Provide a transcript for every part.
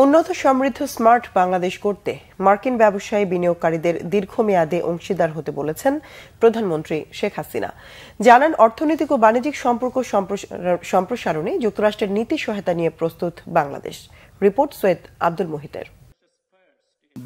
উন্নত সমৃদ্ধ স্মার্ট বাংলাদেশ করতে মার্কিন ব্যবসায়ী বিনিয়োগকারীদের দীর্ঘমেয়াদে অংশীদার হতে বলেছেন প্রধানমন্ত্রী শেখ হাসিনা জানান অর্থনৈতিক ও বাণিজ্যিক সম্পর্ক সম্প্রসারণে যুক্তরাষ্ট্রের নীতি সহায়তা নিয়ে প্রস্তুত বাংলাদেশ রিপোর্ট সৈয়দ আব্দুল মোহিতের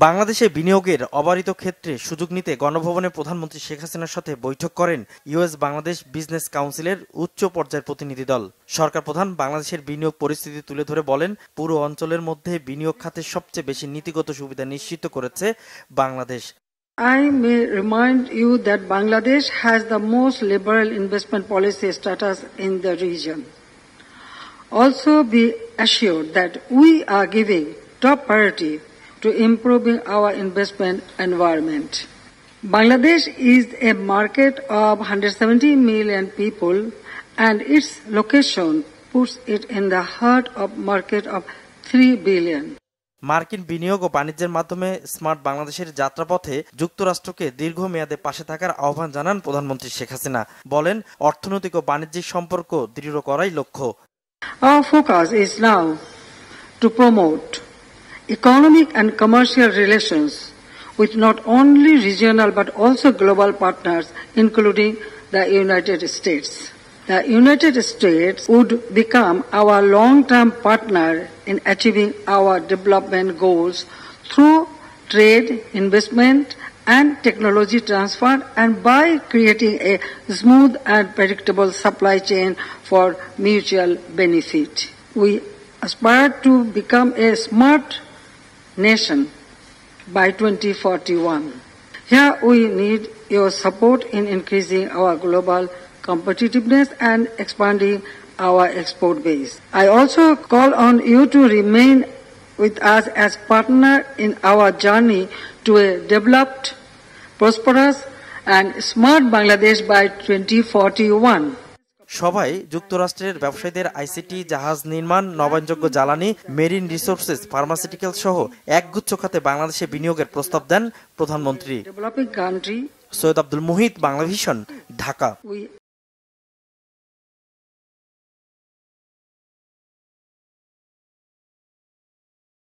বাংলাদেশে বিনিয়োগের অবারিত ক্ষেত্রে সুযোগ নিতে গণভবনে প্রধানমন্ত্রী শেখ হাসিনার সাথে বৈঠক করেন ইউএস বাংলাদেশ বিজনেস কাউন্সিলের উচ্চ পর্যায়ের প্রতিনিধি দল সরকার প্রধান বাংলাদেশের বিনিয়োগ পরিস্থিতি তুলে ধরে বলেন পুরো অঞ্চলের মধ্যে বিনিয়োগ খাতে সবচেয়ে বেশি নীতিগত সুবিধা নিশ্চিত করেছে Bangladesh I may remind you that Bangladesh has the most liberal investment policy status in the region. Also be assured that we are giving top priority to improving our investment environment. Bangladesh is a market of 170 million people and its location puts it in the heart of market of 3 billion. মার্কিন বিনিয়োগ ও বাণিজ্যের মাধ্যমে smart বাংলাদেশের যাত্রাপথে যুক্তরাষ্ট্রকে দীর্ঘমেয়াদে পাশে থাকার আহ্বান জানান প্রধানমন্ত্রী শেখ হাসিনা বলেন অর্থনৈতিক ও বাণিজ্যিক সম্পর্ক দৃঢ় করাই লক্ষ্য our focus is now to promote economic and commercial relations with not only regional but also global partners, including the United States. The United States would become our long-term partner in achieving our development goals through trade, investment, and technology transfer and by creating a smooth and predictable supply chain for mutual benefit. We aspire to become a smart nation by 2041. Here we need your support in increasing our global competitiveness and expanding our export base. I also call on you to remain with us as partner in our journey to a developed, prosperous and smart Bangladesh by 2041. সভায় যুক্তরাষ্ট্রের ব্যবসায়ীদের ICT জাহাজ নির্মাণ নবায়নযোগ্য জ্বালানি marine resources pharmaceutical সহ একগুচ্ছ খাতে বাংলাদেশে বিনিয়োগের প্রস্তাব দেন প্রধানমন্ত্রী সৈয়দ আব্দুল মুহিত বাংলাভিশন ঢাকা